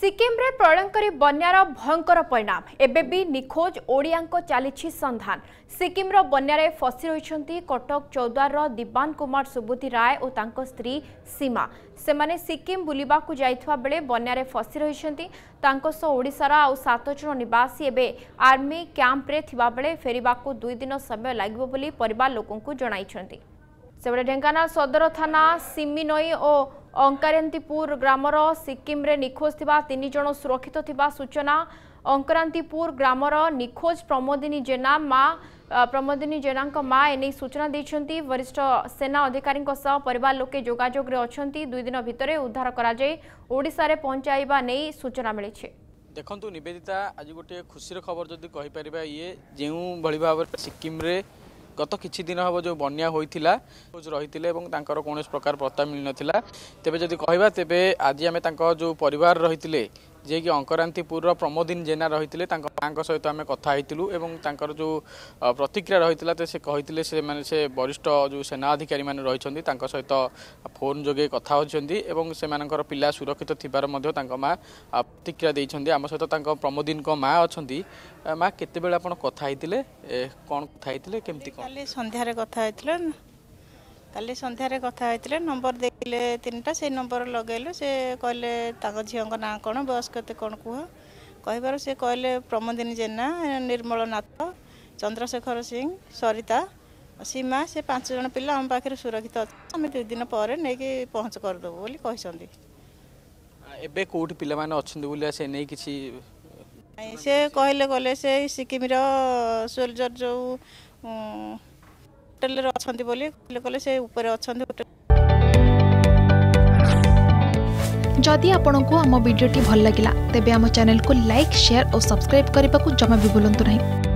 সিকিমে প্রলয়ঙ্করী বন্যার ভয়ঙ্কর পরিণাম এবেবি নিখোজ ওড়িয়াঙ্ক চালিছি সন্ধান সিকিমর বন্যার ফসি রয়েছেন কটক চৌদ্বারর দিবান কুমার সুবুতি রায় ও তাঁর স্ত্রী সীমা সেমানে সিকিম বুলিবাকু যাইথিবা বেলে বন্যার ফসি রয়েছেন তাঁক সহ ওড়িশার আউ সাত জন নিবাসী এবে আর্মি ক্যাম্পরে থাকবে ফেরিবাকু দুই দিন সময় লাগিব বলে পরিবার লোকଙ୍କୁ জনাইছেন সেপটে ঢেঙ্কানাল সদর থানা সিমিনই ও ଅଙ୍କାରାନ୍ତିପୁର ଗ୍ରାମର ସିକିମ୍ରେ ନିଖୋଜ ଥିବା ତିନି ଜଣ ସୁରକ୍ଷିତ ଥିବା ସୂଚନା ଅଙ୍କରାନ୍ତିପୁର ଗ୍ରାମର ନିଖୋଜ ପ୍ରମୋଦିନୀ ଜେନା ମା ପ୍ରମୋଦିନୀ ଜେନାଙ୍କ ମା ଏନେଇ ସୂଚନା ଦେଇଛନ୍ତି ବରିଷ୍ଠ ସେନା ଅଧିକାରୀଙ୍କ ସହ ପରିବାର ଲୋକେ ଯୋଗାଯୋଗରେ ଅଛନ୍ତି ଦୁଇ ଦିନ ଭିତରେ ଉଦ୍ଧାର କରାଯାଇ ଓଡ଼ିଶାରେ ପହଞ୍ଚାଇବା ନେଇ ସୂଚନା ମିଳିଛି ଦେଖନ୍ତୁ ନିବେଦିତା ଆଜି ଗୋଟିଏ ଖୁସିର ଖବର ଯଦି କହିପାରିବା ଇଏ ଯେଉଁଭଳି ଭାବରେ ସିକିମ୍ରେ ଗତ କିଛି ଦିନ ହେବ ଯେଉଁ ବନ୍ୟା ହୋଇଥିଲା ରହିଥିଲେ ଏବଂ ତାଙ୍କର କୌଣସି ପ୍ରକାର ପତ୍ତା ମିଳିନଥିଲା ତେବେ ଯଦି କହିବା ତେବେ ଆଜି ଆମେ ତାଙ୍କ ଯେଉଁ ପରିବାର ରହିଥିଲେ ଯିଏକି ଅଙ୍କରାନ୍ତିପୁରର ପ୍ରମୋଦିନ ଜେନା ରହିଥିଲେ ତାଙ୍କ ମାଆଙ୍କ ସହିତ ଆମେ କଥା ହେଇଥିଲୁ ଏବଂ ତାଙ୍କର ଯେଉଁ ପ୍ରତିକ୍ରିୟା ରହିଥିଲା ତ ସେ କହିଥିଲେ ସେମାନେ ସେ ବରିଷ୍ଠ ଯେଉଁ ସେନା ଅଧିକାରୀମାନେ ରହିଛନ୍ତି ତାଙ୍କ ସହିତ ଫୋନ୍ ଯୋଗେ କଥା ହେଉଛନ୍ତି ଏବଂ ସେମାନଙ୍କର ପିଲା ସୁରକ୍ଷିତ ଥିବାର ମଧ୍ୟ ତାଙ୍କ ମା ପ୍ରତିକ୍ରିୟା ଦେଇଛନ୍ତି ଆମ ସହିତ ତାଙ୍କ ପ୍ରମୋଦିନଙ୍କ ମା ଅଛନ୍ତି ମା କେତେବେଳେ ଆପଣ କଥା ହେଇଥିଲେ କ'ଣ କଥା ହେଇଥିଲେ କେମିତି କ'ଣ ସନ୍ଧ୍ୟାରେ କଥା ହେଇଥିଲେ କାଲି ସନ୍ଧ୍ୟାରେ କଥା ହେଇଥିଲେ ନମ୍ବର ଦେଇଥିଲେ ତିନିଟା ସେଇ ନମ୍ବର ଲଗେଇଲୁ ସେ କହିଲେ ତାଙ୍କ ଝିଅଙ୍କ ନାଁ କ'ଣ ବୟସ କେତେ କ'ଣ କୁହ କହିବାରୁ ସେ କହିଲେ ପ୍ରମୋଦିନୀ ଜେନା ନିର୍ମଳ ନାଥ ଚନ୍ଦ୍ରଶେଖର ସିଂ ସରିତା ସୀମା ସେ ପାଞ୍ଚ ଜଣ ପିଲା ଆମ ପାଖରେ ସୁରକ୍ଷିତ ଅଛନ୍ତି ଆମେ ଦୁଇ ଦିନ ପରେ ନେଇକି ପହଞ୍ଚ କରିଦେବୁ ବୋଲି କହିଛନ୍ତି ଏବେ କେଉଁଠି ପିଲାମାନେ ଅଛନ୍ତି ବୋଲି ସେ ନେଇ କିଛି ସେ କହିଲେ ଗଲେ ସେ ସିକିମର ସୋଲଜର ଯେଉଁ ହୋଟେଲରେ ଅଛନ୍ତି ବୋଲି କହିଲେ ସେ ଉପରେ ଅଛନ୍ତି ହୋଟେଲ ଯଦି ଆପଣଙ୍କୁ ଆମ ଭିଡ଼ିଓଟି ଭଲ ଲାଗିଲା ତେବେ ଆମ ଚ୍ୟାନେଲକୁ ଲାଇକ୍ ସେୟାର ଓ ସବସ୍କ୍ରାଇବ୍ କରିବାକୁ ଜମା ବି ଭୁଲନ୍ତୁ ନାହିଁ